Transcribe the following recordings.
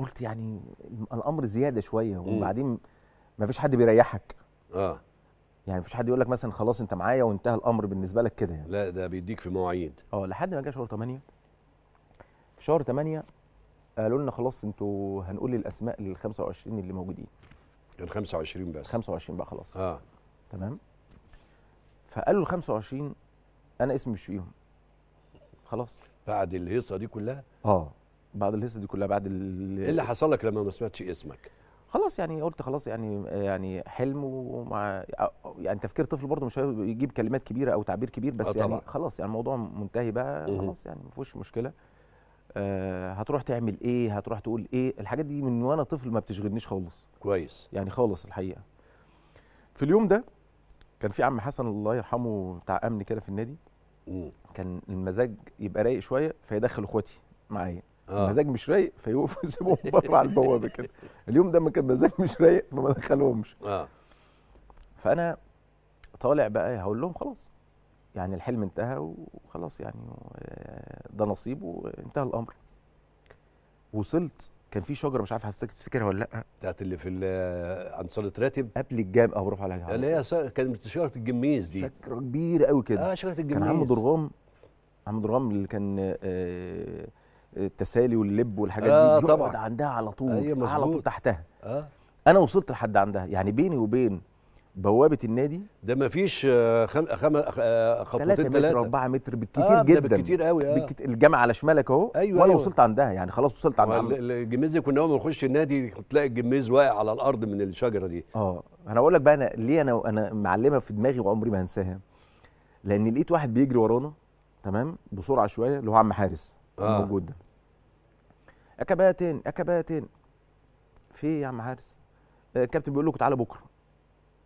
قلت يعني الامر زياده شويه وبعدين ما فيش حد بيريحك اه يعني مفيش حد يقول لك مثلا خلاص انت معايا وانتهى الامر بالنسبه لك كده يعني لا ده بيديك في مواعيد اه لحد ما جه شهر 8 في شهر 8 قالوا لنا خلاص انتوا هنقول الاسماء لل 25 اللي موجودين ال 25 بس 25 بقى خلاص اه تمام فقالوا ال 25 انا اسمي مش فيهم خلاص بعد الهيصه دي كلها اه بعد الهيصه دي كلها بعد ايه اللي حصل لك لما ما سمعتش اسمك خلاص يعني قلت خلاص يعني يعني حلم ومع يعني تفكير طفل برضه مش يجيب كلمات كبيره او تعبير كبير بس آه، يعني خلاص يعني الموضوع منتهي بقى خلاص يعني ما فيهوش مشكله آه هتروح تعمل ايه هتروح تقول ايه الحاجات دي من وانا طفل ما بتشغلنيش خالص كويس يعني خالص الحقيقه في اليوم ده كان في عم حسن الله يرحمه بتاع امن كده في النادي كان المزاج يبقى رايق شويه فيدخل اخواتي معايا آه. مزاج مش رايق فيوقفوا يسيبوهم بره على البوابه كده اليوم ده ما كان مزاج مش رايق فما دخلهمش اه فانا طالع بقى هقول لهم خلاص يعني الحلم انتهى وخلاص يعني آه، ده نصيب وانتهى الامر وصلت كان في شجره مش عارف هتفتكرها ولا لا بتاعت اللي في صاله آه، راتب قبل الجامع اه برافو عليك اللي هي كانت شجره الجميز دي شجره كبيره قوي كده اه شجره الجميز كان عم درغام عم درغام اللي كان آه التسالي واللب والحاجات آه دي طبعا عندها على طول أيوة على طول تحتها آه. انا وصلت لحد عندها يعني بيني وبين بوابه النادي ده ما فيش آه، خم... خم... آه، خطوتين ثلاثه متر 4 متر بالكتير آه جدا بالكتير قوي آه. بالكت... الجامع على شمالك اهو أيوة وانا أيوة. وصلت عندها يعني خلاص وصلت عندها الجميز دي كنا اول ما نخش النادي تلاقي الجميز واقع على الارض من الشجره دي اه انا اقول لك بقى انا ليه انا انا معلمه في دماغي وعمري ما هنساها لان لقيت واحد بيجري ورانا تمام بسرعه شويه اللي هو عم حارس آه. الموجود ده يا كباتن يا كباتن في ايه يا عم حارس آه، الكابتن بيقول لكم تعالى بكره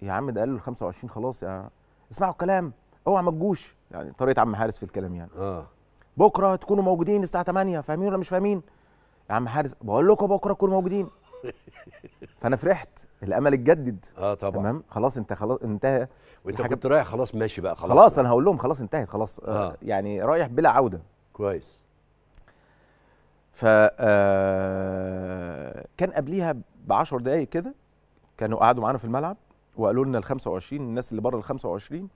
يا عم ده قالوا ال 25 خلاص يا اسمعوا الكلام اوعى ما تجوش يعني طريقه عم حارس في الكلام يعني اه بكره هتكونوا موجودين الساعه 8 فاهمين ولا مش فاهمين يا عم حارس بقول لكم بكره تكونوا موجودين فانا فرحت الامل اتجدد اه طبعا تمام خلاص انت خلاص انتهى وانت كنت رايح خلاص ماشي بقى خلاص خلاص انا هقول لهم خلاص انتهت خلاص آه. يعني رايح بلا عوده كويس ف آه، كان قبليها ب 10 دقائق كده كانوا قعدوا معانا في الملعب وقالوا لنا ال 25 الناس اللي بره ال 25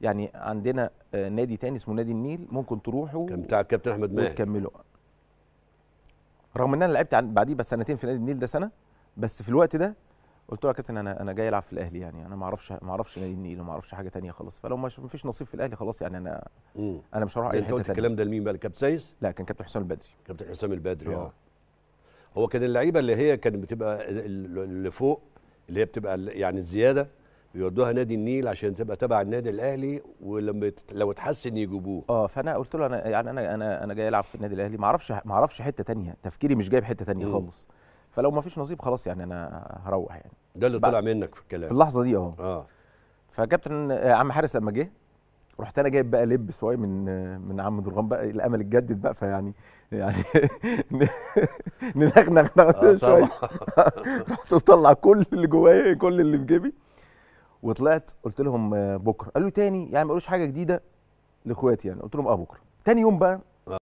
يعني عندنا آه، نادي تاني اسمه نادي النيل ممكن تروحوا كان بتاع الكابتن احمد ماهر وتكملوا رغم ان انا لعبت بعديه بسنتين في نادي النيل ده سنه بس في الوقت ده قلت له يا كابتن انا انا جاي العب في الاهلي يعني انا ما اعرفش ما اعرفش نادي النيل وما اعرفش حاجه ثانيه خالص فلو ما فيش نصيب في الاهلي خلاص يعني انا انا مش هروح اي حته انت قلت الكلام ده لمين بقى كابتن سايس؟ لا كان كابتن حسام البدري كابتن حسام البدري اه, آه. هو كان اللعيبه اللي هي كانت بتبقى اللي فوق اللي هي بتبقى يعني الزياده بيودوها نادي النيل عشان تبقى تبع النادي الاهلي ولما لو اتحسن يجيبوه اه فانا قلت له انا يعني انا انا انا جاي العب في النادي الاهلي ما اعرفش ما اعرفش حته ثانيه تفكيري مش جايب حته ثانيه خالص فلو ما فيش نصيب خلاص يعني انا هروح يعني ده اللي طلع منك في الكلام في اللحظه دي اهو اه فكابتن آه، عم حارس لما جه رحت انا جايب بقى لب شويه من آه، من عم درغام بقى الامل اتجدد بقى فيعني يعني ننغنغ آه شويه رحت اطلع كل اللي جوايا كل اللي في جيبي وطلعت قلت لهم آه، بكره قالوا تاني يعني ما قالوش حاجه جديده لاخواتي يعني قلت لهم اه بكره تاني يوم بقى